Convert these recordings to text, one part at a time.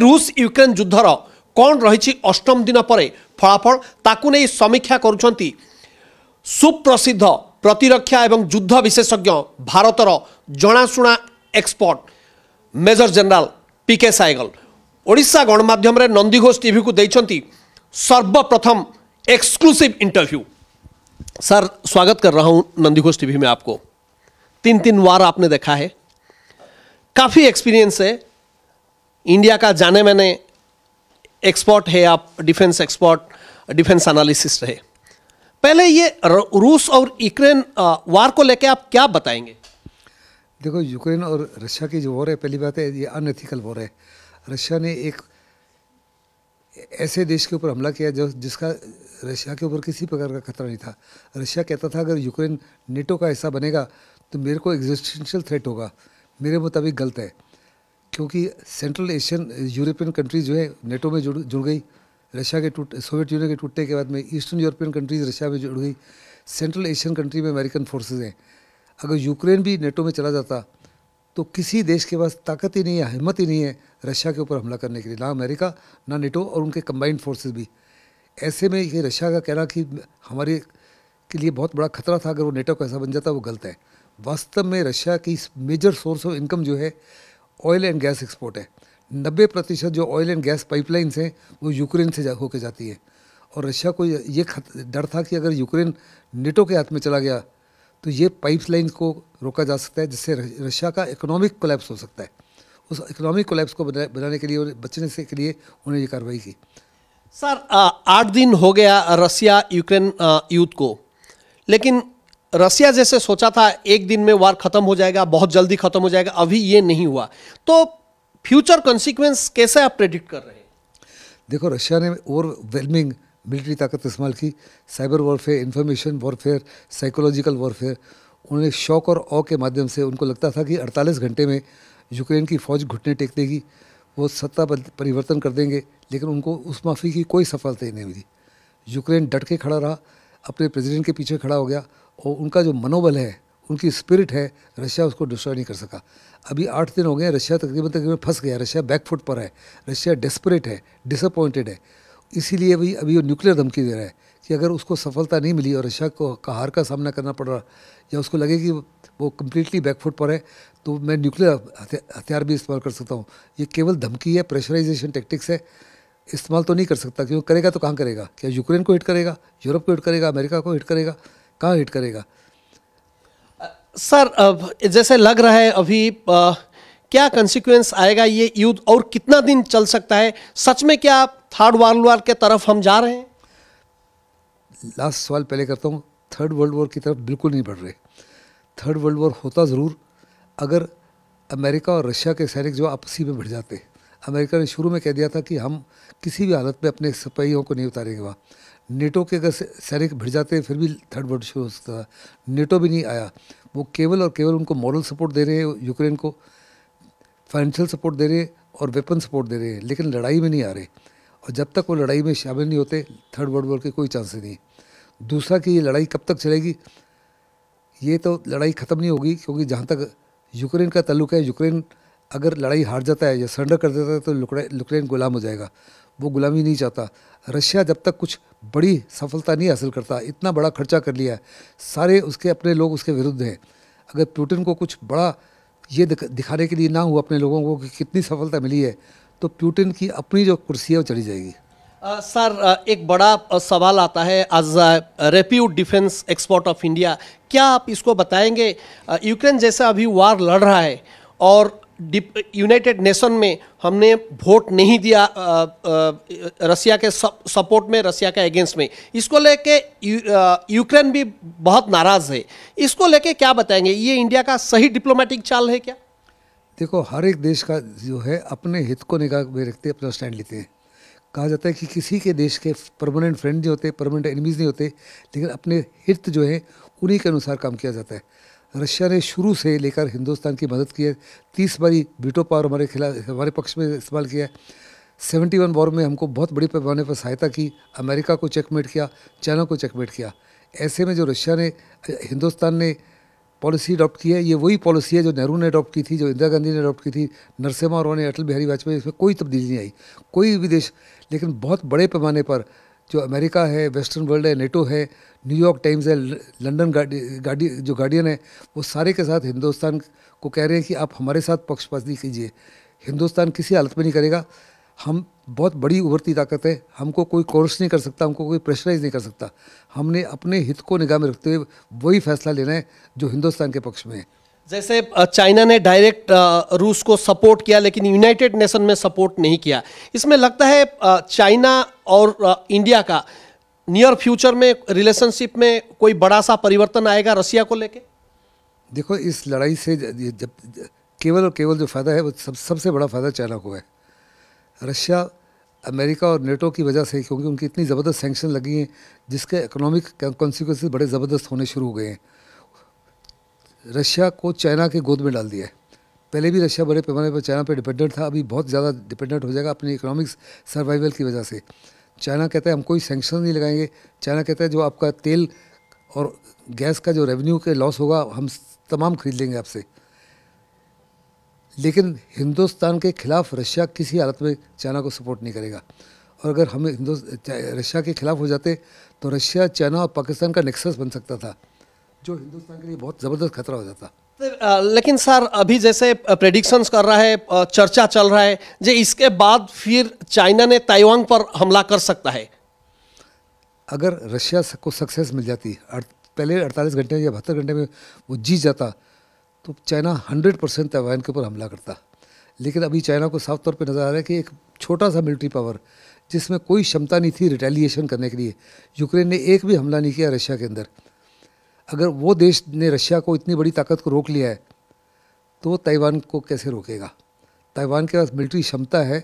रूस युक्रेन युद्धर कौन रही अष्टम दिन पर फलाफल ताकूनी समीक्षा करप्रसिद्ध प्रतिरक्षा एवं युद्ध विशेषज्ञ भारतर जनाशुना expert major general P K Saigal ओडा गणमाम नंदीघोष टी को देखते सर्वप्रथम एक्सक्लूसिव इंटरव्यू सर स्वागत कर रहा हूँ नंदीघोष टीवी में आपको तीन तीन वार आपने देखा है काफ़ी एक्सपीरियंस है इंडिया का जाने मैंने एक्सपर्ट है आप डिफेंस एक्सपर्ट डिफेंस एनालिसिस्ट रहे पहले ये रूस और यूक्रेन वार को लेकर आप क्या बताएंगे देखो यूक्रेन और रशिया की जो वॉर है पहली बात है ये अनएथिकल वॉर है रशिया ने एक ऐसे देश के ऊपर हमला किया जो जिसका रशिया के ऊपर किसी प्रकार का खतरा नहीं था रशिया कहता था अगर यूक्रेन नेटो का हिस्सा बनेगा तो मेरे को एग्जिस्टेंशियल थ्रेट होगा मेरे मुताबिक गलत है क्योंकि सेंट्रल एशियन यूरोपियन कंट्रीज जो है नेटो में जुड़ जुड़ गई रशिया के टूट सोवियत यूनियन के टूटने के बाद में ईस्टर्न यूरोपियन कंट्रीज रशिया में जुड़ गई सेंट्रल एशियन कंट्री में अमेरिकन फोर्सेज हैं अगर यूक्रेन भी नेटो में चला जाता तो किसी देश के पास ताकत ही नहीं है हिम्मत ही नहीं है रशिया के ऊपर हमला करने के लिए ना अमेरिका ना नेटो और उनके कंबाइंड फोर्सेज भी ऐसे में ये रशिया का कहना कि हमारे के लिए बहुत बड़ा खतरा था अगर वो नेटो का ऐसा बन जाता वो गलत है वास्तव में रशिया की मेजर सोर्स ऑफ इनकम जो है ऑयल एंड गैस एक्सपोर्ट है नब्बे प्रतिशत जो ऑयल एंड गैस पाइपलाइंस हैं वो यूक्रेन से जा होकर जाती है और रशिया को ये डर था कि अगर यूक्रेन नेटो के हाथ में चला गया तो ये पाइप को रोका जा सकता है जिससे रशिया का इकोनॉमिक कोलेप्स हो सकता है उस इकोनॉमिक कोलेप्स को बनाने के लिए और बचने से के लिए उन्होंने ये कार्रवाई की सर आठ दिन हो गया रसिया यूक्रेन युद्ध को लेकिन रसिया जैसे सोचा था एक दिन में वार खत्म हो जाएगा बहुत जल्दी खत्म हो जाएगा अभी ये नहीं हुआ तो फ्यूचर कॉन्सिक्वेंस कैसे आप प्रेडिक्ट कर रहे हैं देखो रशिया ने ओवरवेलमिंग मिलिट्री ताकत इस्तेमाल की cyber warfare information warfare psychological warfare उन्होंने शौक और औ के माध्यम से उनको लगता था कि 48 घंटे में यूक्रेन की फौज घुटने टेक देगी वो सत्ता परिवर्तन कर देंगे लेकिन उनको उस माफी की कोई सफलता ही नहीं मिली यूक्रेन डट के खड़ा रहा अपने प्रेसिडेंट के पीछे खड़ा हो गया और उनका जो मनोबल है उनकी स्पिरिट है रशिया उसको डिस्ट्रॉय नहीं कर सका अभी आठ दिन हो गए रशिया तकरीबन तकरीबन फंस गया रशिया बैकफुट पर है रशिया डेस्परेट है डिसअपॉइंटेड है इसीलिए भी अभी वो न्यूक्लियर धमकी दे रहा है कि अगर उसको सफलता नहीं मिली और रशिया को का हार का सामना करना पड़ रहा या उसको लगे कि वो कम्प्लीटली बैकफुट पर है तो मैं न्यूक्लियर हथियार भी इस्तेमाल कर सकता हूँ ये केवल धमकी है प्रेशराइजेशन टेक्टिक्स है इस्तेमाल तो नहीं कर सकता क्योंकि करेगा तो कहाँ करेगा क्या यूक्रेन को हिट करेगा यूरोप को हिट करेगा अमेरिका को हिट करेगा कहाँ हिट करेगा सर अब जैसे लग रहा है अभी आ, क्या कंसिक्वेंस आएगा ये युद्ध और कितना दिन चल सकता है सच में क्या थर्ड वर्ल्ड वॉर के तरफ हम जा रहे हैं लास्ट सवाल पहले करता हूँ थर्ड वर्ल्ड वॉर की तरफ बिल्कुल नहीं बढ़ रहे थर्ड वर्ल्ड वॉर होता ज़रूर अगर अमेरिका और रशिया के सैनिक जो आपसी में भिड़ जाते अमेरिका ने शुरू में कह दिया था कि हम किसी भी हालत में अपने सिपाहियों को नहीं उतारेंगे वहाँ नेटो के अगर सैनिक भिड़ जाते फिर भी थर्ड वर्ल्ड शुरू हो सकता था नेटो भी नहीं आया वो केवल और केवल उनको मॉरल सपोर्ट दे रहे हैं यूक्रेन को फाइनेंशियल सपोर्ट दे रहे हैं और वेपन सपोर्ट दे रहे हैं लेकिन लड़ाई में नहीं आ रहे और जब तक वो लड़ाई में शामिल नहीं होते थर्ड वर्ल्ड वॉर के कोई चांसेस नहीं दूसरा कि ये लड़ाई कब तक चलेगी ये तो लड़ाई ख़त्म नहीं होगी क्योंकि जहाँ तक यूक्रेन का तल्लुक है यूक्रेन अगर लड़ाई हार जाता है या सरेंडर कर देता है तो यूक्रेन गुलाम हो जाएगा वो गुलामी नहीं चाहता रशिया जब तक कुछ बड़ी सफलता नहीं हासिल करता इतना बड़ा खर्चा कर लिया है सारे उसके अपने लोग उसके विरुद्ध हैं अगर प्यूटिन को कुछ बड़ा ये दिखाने के लिए ना हुआ अपने लोगों को कि कितनी सफलता मिली है तो प्यूटिन की अपनी जो कुर्सी है वो चली जाएगी आ, सर एक बड़ा सवाल आता है आज reputed defence export of India क्या आप इसको बताएंगे यूक्रेन जैसा अभी वार लड़ रहा है और यूनाइटेड नेशन में हमने वोट नहीं दिया रसिया के सपोर्ट में रसिया के अगेंस्ट में इसको लेके यूक्रेन भी बहुत नाराज़ है इसको लेके क्या बताएंगे ये इंडिया का सही डिप्लोमेटिक चाल है क्या देखो हर एक देश का जो है अपने हित को निगाह में रखते अपना स्टैंड लेते हैं कहा जाता है कि किसी के देश के परमानेंट फ्रेंड नहीं होते परमानेंट एनिमीज़ नहीं होते लेकिन अपने हित जो है उन्हीं के अनुसार काम किया जाता है रशिया ने शुरू से लेकर हिंदुस्तान की मदद की है तीस बारी बीटो पावर हमारे खिलाफ हमारे पक्ष में इस्तेमाल किया है सेवेंटी वन वॉर में हमको बहुत बड़ी पैमाने पर सहायता की अमेरिका को चेकमेट किया चाइना को चेकमेट किया ऐसे में जो रशिया ने हिंदुस्तान ने पॉलिसी अडॉप्ट की है ये वही पॉलिसी है जो नेहरू ने अडॉप्ट की थी जो इंदिरा गांधी ने अडॉप्ट की थी नरसिम्हा और ने अटल बिहारी वाजपेयी इसमें कोई तब्दीली नहीं आई कोई भी देश लेकिन बहुत बड़े पैमाने पर जो अमेरिका है वेस्टर्न वर्ल्ड है नेटो है न्यूयॉर्क टाइम्स है लंदन गाडी गार्डि, जो गार्डियन है वो सारे के साथ हिंदुस्तान को कह रहे हैं कि आप हमारे साथ पक्षपाती कीजिए हिंदुस्तान किसी हालत में नहीं करेगा हम बहुत बड़ी उभरती ताकत है हमको कोई कोर्स नहीं कर सकता हमको कोई प्रेशराइज नहीं कर सकता हमने अपने हित को निगाह में रखते हुए वही फैसला लेना है जो हिंदुस्तान के पक्ष में है जैसे चाइना ने डायरेक्ट रूस को सपोर्ट किया लेकिन यूनाइटेड नेशन में सपोर्ट नहीं किया इसमें लगता है चाइना और इंडिया का नियर फ्यूचर में रिलेशनशिप में कोई बड़ा सा परिवर्तन आएगा रसिया को लेके देखो इस लड़ाई से जब केवल और केवल जो फ़ायदा है वो सब सबसे बड़ा फ़ायदा चाइना को है रशिया अमेरिका और नेटो की वजह से क्योंकि उनकी इतनी ज़बरदस्त सेंक्शन लगी हैं जिसके इकोनॉमिक कॉन्सिक्वेंसेज बड़े ज़बरदस्त होने शुरू हो गए हैं रशिया को चाइना के गोद में डाल दिया है पहले भी रशिया बड़े पैमाने पर चाइना पर डिपेंडेंट था अभी बहुत ज़्यादा डिपेंडेंट हो जाएगा अपनी इकोनॉमिक सर्वाइवल की वजह से चाइना कहता है हम कोई सेंक्शन नहीं लगाएंगे चाइना कहता है जो आपका तेल और गैस का जो रेवेन्यू के लॉस होगा हम तमाम खरीद लेंगे आपसे लेकिन हिंदुस्तान के खिलाफ रशिया किसी हालत में चाइना को सपोर्ट नहीं करेगा और अगर हम हिंदुस्त रशिया के खिलाफ हो जाते तो रशिया चाइना और पाकिस्तान का नेक्सस बन सकता था जो हिंदुस्तान के लिए बहुत ज़बरदस्त खतरा हो जाता लेकिन सर अभी जैसे प्रेडिक्शंस कर रहा है चर्चा चल रहा है जे इसके बाद फिर चाइना ने ताइवान पर हमला कर सकता है अगर रशिया को सक्सेस मिल जाती पहले 48 घंटे या बहत्तर घंटे में वो जीत जाता तो चाइना 100 परसेंट ताइवान के ऊपर हमला करता लेकिन अभी चाइना को साफ तौर पे नज़र आ रहा है कि एक छोटा सा मिलिट्री पावर जिसमें कोई क्षमता नहीं थी रिटेलिएशन करने के लिए यूक्रेन ने एक भी हमला नहीं किया रशिया के अंदर अगर वो देश ने रशिया को इतनी बड़ी ताकत को रोक लिया है तो वो ताइवान को कैसे रोकेगा ताइवान के पास मिलिट्री क्षमता है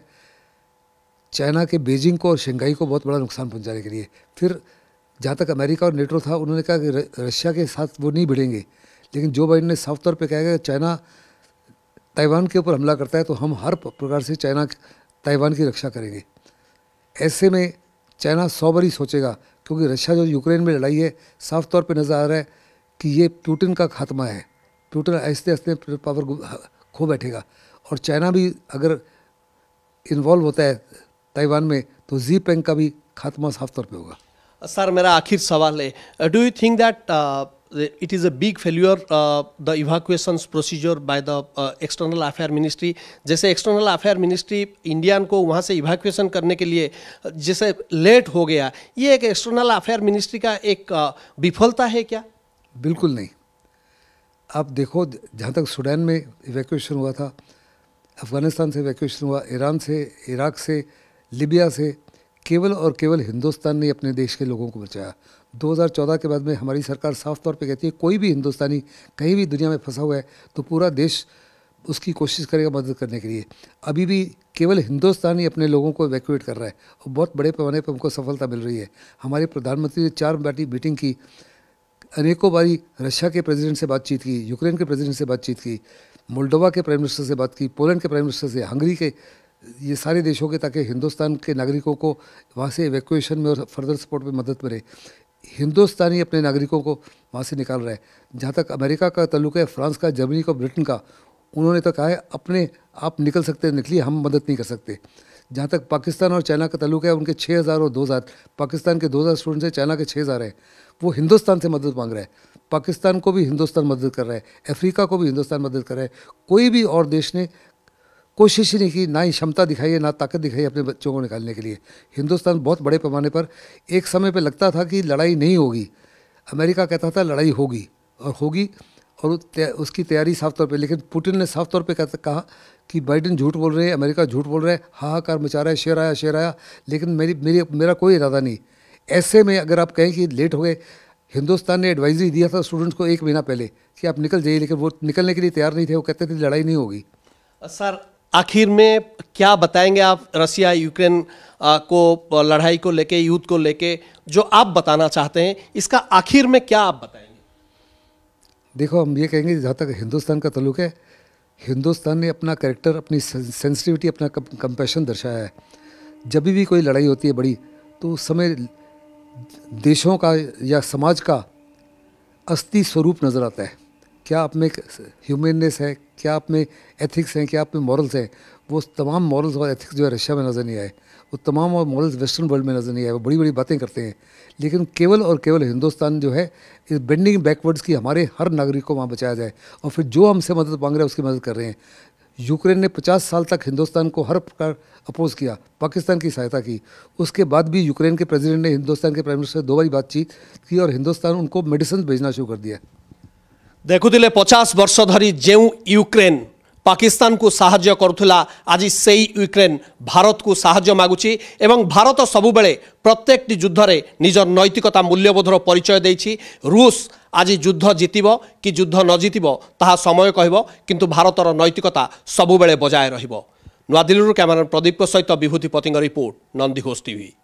चाइना के बीजिंग को और शंघाई को बहुत बड़ा नुकसान पहुंचाने के लिए फिर जहाँ तक अमेरिका और नेटो था उन्होंने कहा कि रशिया के साथ वो नहीं भिड़ेंगे लेकिन जो बाइडन ने साफ तौर पर कहा कि चाइना ताइवान के ऊपर हमला करता है तो हम हर प्रकार से चाइना ताइवान की रक्षा करेंगे ऐसे में चाइना सौ बारी सोचेगा क्योंकि रशिया जो यूक्रेन में लड़ाई है साफ तौर पर नज़र आ रहा है कि ये प्यूटिन का खात्मा है प्यूटिन आहिस्ते आहिस्ते पावर खो बैठेगा और चाइना भी अगर इन्वॉल्व होता है ताइवान में तो जी पैंक का भी खात्मा साफ तौर पर होगा सर मेरा आखिर सवाल है do you think that it is a big failure uh, the evacuations procedure by the uh, external affair ministry जैसे external affair ministry इंडियन को वहाँ से इवैक्यूएशन करने के लिए जैसे लेट हो गया ये एक एक्सटर्नल अफेयर मिनिस्ट्री का एक uh, विफलता है क्या बिल्कुल नहीं आप देखो जहाँ तक सूडान में इवैक्यूएशन हुआ था अफ़गानिस्तान से इवैक्यूएशन हुआ ईरान से इराक से लिबिया से केवल और केवल हिंदुस्तान ने अपने देश के लोगों को बचाया 2014 के बाद में हमारी सरकार साफ तौर पे कहती है कोई भी हिंदुस्तानी कहीं भी दुनिया में फंसा हुआ है तो पूरा देश उसकी कोशिश करेगा मदद करने के लिए अभी भी केवल हिंदुस्तान ही अपने लोगों को इवैक्यूएट कर रहा है और बहुत बड़े पैमाने पर उनको सफलता मिल रही है हमारे प्रधानमंत्री ने चार बैठी मीटिंग की अनेकों बारी रशिया के प्रेसिडेंट से बातचीत की यूक्रेन के प्रेसिडेंट से बातचीत की मोल्डोवा के प्राइम मिनिस्टर से बात की पोलैंड के प्राइम मिनिस्टर से हंगरी के ये सारे देशों के ताकि हिंदुस्तान के नागरिकों को वहाँ से इवेक्यूएशन में और फर्दर सपोर्ट में मदद मिले हिंदुस्तान ही अपने नागरिकों को वहाँ से निकाल रहा है जहाँ तक अमेरिका का तल्लुक है फ्रांस का जर्मनी का ब्रिटेन का उन्होंने तो कहा है अपने आप निकल सकते निकलिए हम मदद नहीं कर सकते जहाँ तक पाकिस्तान और चाइना का तल्लुक है उनके हज़ार और हज़ार पाकिस्तान के हज़ार स्टूडेंट्स हैं चाइना के हज़ार हैं वो हिंदुस्तान से मदद मांग रहा है पाकिस्तान को भी हिंदुस्तान मदद कर रहा है अफ्रीका को भी हिंदुस्तान मदद कर रहा है कोई भी और देश ने कोशिश ही नहीं की ना ही क्षमता दिखाई है ना ताकत दिखाई अपने बच्चों को निकालने के लिए हिंदुस्तान बहुत बड़े पैमाने पर एक समय पर लगता था कि लड़ाई नहीं होगी अमेरिका कहता था लड़ाई होगी और होगी और उसकी तैयारी साफ तौर पे लेकिन पुटिन ने साफ तौर पे कहा कि बाइडेन झूठ बोल रहे हैं अमेरिका झूठ बोल रहे हैं हाहाकार मचा रहा है शेर आया शेर आया लेकिन मेरी मेरी मेरा कोई इरादा नहीं ऐसे में अगर आप कहें कि लेट हो गए हिंदुस्तान ने एडवाइजरी दिया था स्टूडेंट्स को एक महीना पहले कि आप निकल जाइए लेकिन वो निकलने के लिए तैयार नहीं थे वो कहते थे लड़ाई नहीं होगी सर आखिर में क्या बताएंगे आप रसिया यूक्रेन को लड़ाई को लेके युद्ध को लेके जो आप बताना चाहते हैं इसका आखिर में क्या आप बताएंगे देखो हम ये कहेंगे जहाँ तक हिंदुस्तान का तल्लुक है हिंदुस्तान ने अपना करेक्टर अपनी सेंसिटिविटी अपना कंपेशन दर्शाया है जब भी कोई लड़ाई होती है बड़ी तो उस समय देशों का या समाज का अस्थि स्वरूप नज़र आता है क्या आप में ह्यूमननेस है क्या आप में एथिक्स हैं क्या आप में मॉरल्स हैं वो तमाम मॉरल्स और एथिक्स जो है रशिया में नज़र नहीं आए वो तमाम और मॉरल्स वेस्टर्न वर्ल्ड में नज़र नहीं आए वो बड़ी बड़ी बातें करते हैं लेकिन केवल और केवल हिंदुस्तान जो है इस बेंडिंग बैकवर्ड्स की हमारे हर नागरिक को वहाँ बचाया जाए और फिर जो हमसे मदद मांग रहे हैं उसकी मदद कर रहे हैं यूक्रेन ने 50 साल तक हिंदुस्तान को हर प्रकार अपोज किया पाकिस्तान की सहायता की उसके बाद भी यूक्रेन के प्रेसिडेंट ने हिंदुस्तान के प्राइम मिनिस्टर से दो बारी बातचीत की और हिंदुस्तान उनको मेडिसिन भेजना शुरू कर दिया ଦେଖୁଥିଲେ ପଚାଶ ବର୍ଷ ଧରି ଯେଉଁ ୟୁକ୍ରେନ୍ ପାକିସ୍ତାନକୁ ସାହାଯ୍ୟ କରୁଥିଲା ଆଜି ସେଇ ୟୁକ୍ରେନ୍ ଭାରତକୁ ସାହାଯ୍ୟ ମାଗୁଛି ଏବଂ ଭାରତ ସବୁବେଳେ ପ୍ରତ୍ୟେକଟି ଯୁଦ୍ଧରେ ନିଜ ନୈତିକତା ମୂଲ୍ୟବୋଧର ପରିଚୟ ଦେଇଛି ରୁଷ ଆଜି ଯୁଦ୍ଧ ଜିତିବ କି ଯୁଦ୍ଧ ନ ଜିତିବ ତାହା ସମୟ କହିବ କିନ୍ତୁ ଭାରତର ନୈତିକତା ସବୁବେଳେ ବଜାୟ ରହିବ ନୂଆଦିଲ୍ଲୀରୁ କ୍ୟାମେରା ପ୍ରଦୀପଙ୍କ ସହିତ ବିଭୂତି ପତିଙ୍କ ରିପୋର୍ଟ ନନ୍ଦି ଘୋଷ ଟିଭି